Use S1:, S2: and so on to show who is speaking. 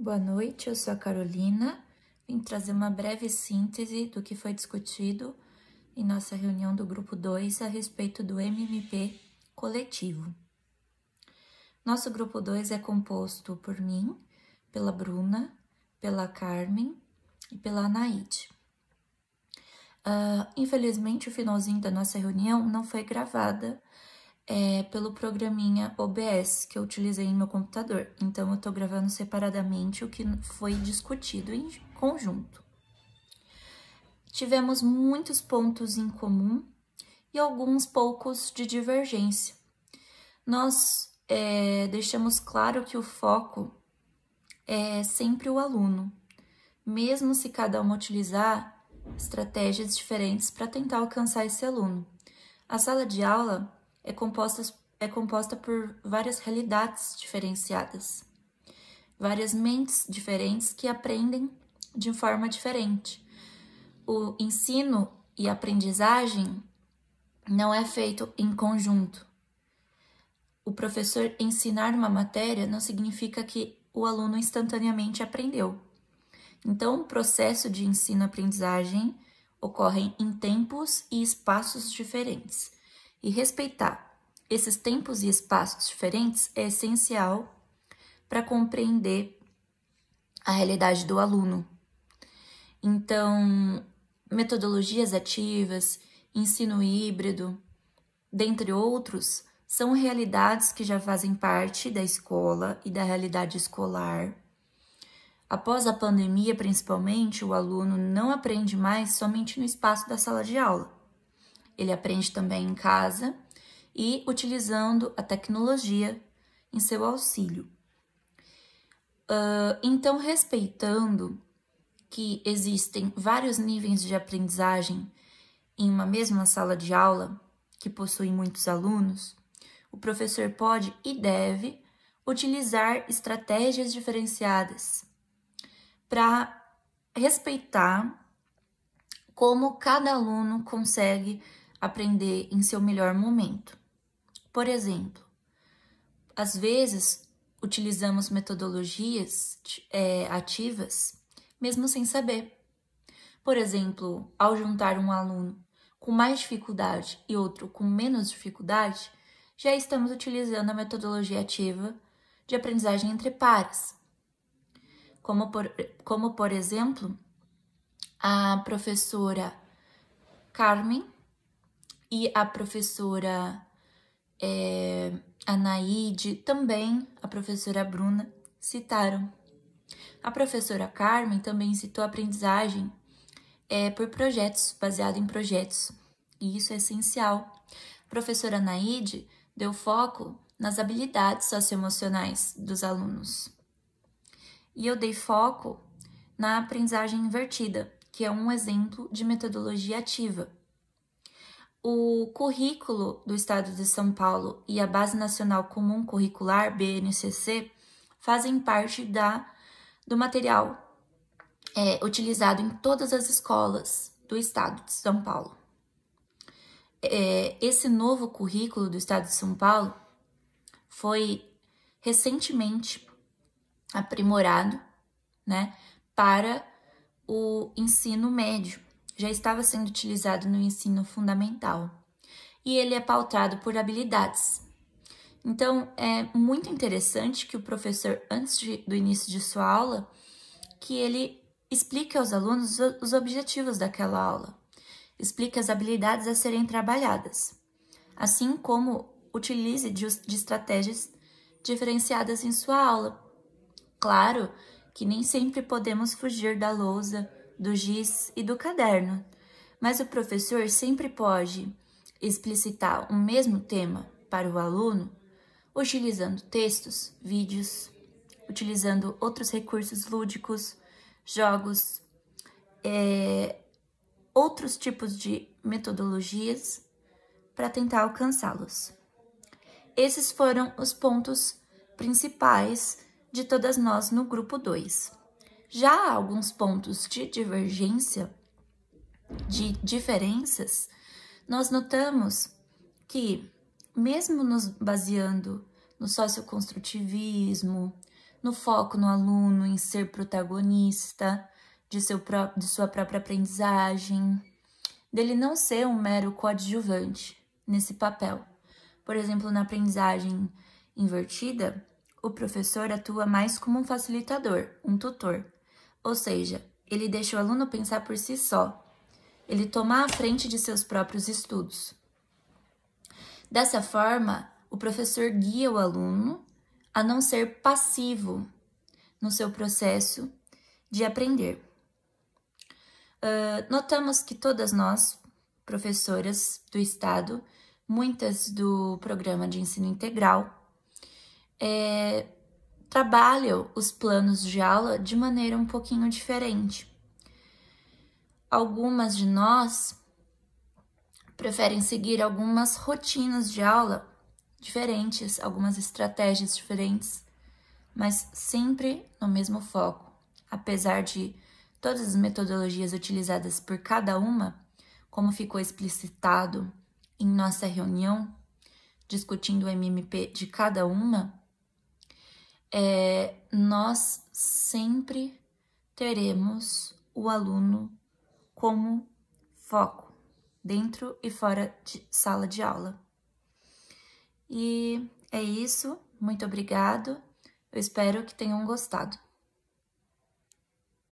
S1: Boa noite, eu sou a Carolina. Vim trazer uma breve síntese do que foi discutido em nossa reunião do grupo 2 a respeito do MMP coletivo. Nosso grupo 2 é composto por mim, pela Bruna, pela Carmen e pela Naide. Uh, ah, infelizmente, o finalzinho da nossa reunião não foi gravada é, pelo programinha OBS que eu utilizei em meu computador. Então eu tô gravando separadamente o que foi discutido em conjunto. Tivemos muitos pontos em comum e alguns poucos de divergência. Nós é, deixamos claro que o foco é sempre o aluno, mesmo se cada um utilizar estratégias diferentes para tentar alcançar esse aluno. A sala de aula é composta, é composta por várias realidades diferenciadas, várias mentes diferentes que aprendem de forma diferente. O ensino e aprendizagem não é feito em conjunto. O professor ensinar uma matéria não significa que o aluno instantaneamente aprendeu. Então, o processo de ensino-aprendizagem ocorre em tempos e espaços diferentes. E respeitar esses tempos e espaços diferentes é essencial para compreender a realidade do aluno. Então, metodologias ativas, ensino híbrido, dentre outros, são realidades que já fazem parte da escola e da realidade escolar. Após a pandemia, principalmente, o aluno não aprende mais somente no espaço da sala de aula ele aprende também em casa e utilizando a tecnologia em seu auxílio. Uh, então, respeitando que existem vários níveis de aprendizagem em uma mesma sala de aula, que possui muitos alunos, o professor pode e deve utilizar estratégias diferenciadas para respeitar como cada aluno consegue aprender em seu melhor momento. Por exemplo, às vezes utilizamos metodologias é, ativas mesmo sem saber. Por exemplo, ao juntar um aluno com mais dificuldade e outro com menos dificuldade, já estamos utilizando a metodologia ativa de aprendizagem entre pares. Como por, como por exemplo, a professora Carmen e a professora é, Anaide, também a professora Bruna, citaram. A professora Carmen também citou aprendizagem é, por projetos, baseado em projetos, e isso é essencial. A professora Anaide deu foco nas habilidades socioemocionais dos alunos. E eu dei foco na aprendizagem invertida, que é um exemplo de metodologia ativa, o currículo do Estado de São Paulo e a Base Nacional Comum Curricular, BNCC, fazem parte da, do material é, utilizado em todas as escolas do Estado de São Paulo. É, esse novo currículo do Estado de São Paulo foi recentemente aprimorado né, para o ensino médio já estava sendo utilizado no ensino fundamental e ele é pautado por habilidades. Então é muito interessante que o professor, antes de, do início de sua aula, que ele explique aos alunos os objetivos daquela aula, explique as habilidades a serem trabalhadas, assim como utilize de, de estratégias diferenciadas em sua aula. Claro que nem sempre podemos fugir da lousa do giz e do caderno, mas o professor sempre pode explicitar o mesmo tema para o aluno utilizando textos, vídeos, utilizando outros recursos lúdicos, jogos, é, outros tipos de metodologias para tentar alcançá-los. Esses foram os pontos principais de todas nós no grupo 2. Já há alguns pontos de divergência, de diferenças, nós notamos que, mesmo nos baseando no socioconstrutivismo, no foco no aluno em ser protagonista de, seu pró de sua própria aprendizagem, dele não ser um mero coadjuvante nesse papel. Por exemplo, na aprendizagem invertida, o professor atua mais como um facilitador, um tutor, ou seja, ele deixa o aluno pensar por si só. Ele toma a frente de seus próprios estudos. Dessa forma, o professor guia o aluno a não ser passivo no seu processo de aprender. Uh, notamos que todas nós, professoras do Estado, muitas do programa de ensino integral, é, trabalham os planos de aula de maneira um pouquinho diferente. Algumas de nós preferem seguir algumas rotinas de aula diferentes, algumas estratégias diferentes, mas sempre no mesmo foco. Apesar de todas as metodologias utilizadas por cada uma, como ficou explicitado em nossa reunião, discutindo o MMP de cada uma, é, nós sempre teremos o aluno como foco, dentro e fora de sala de aula. E é isso, muito obrigado, eu espero que tenham gostado.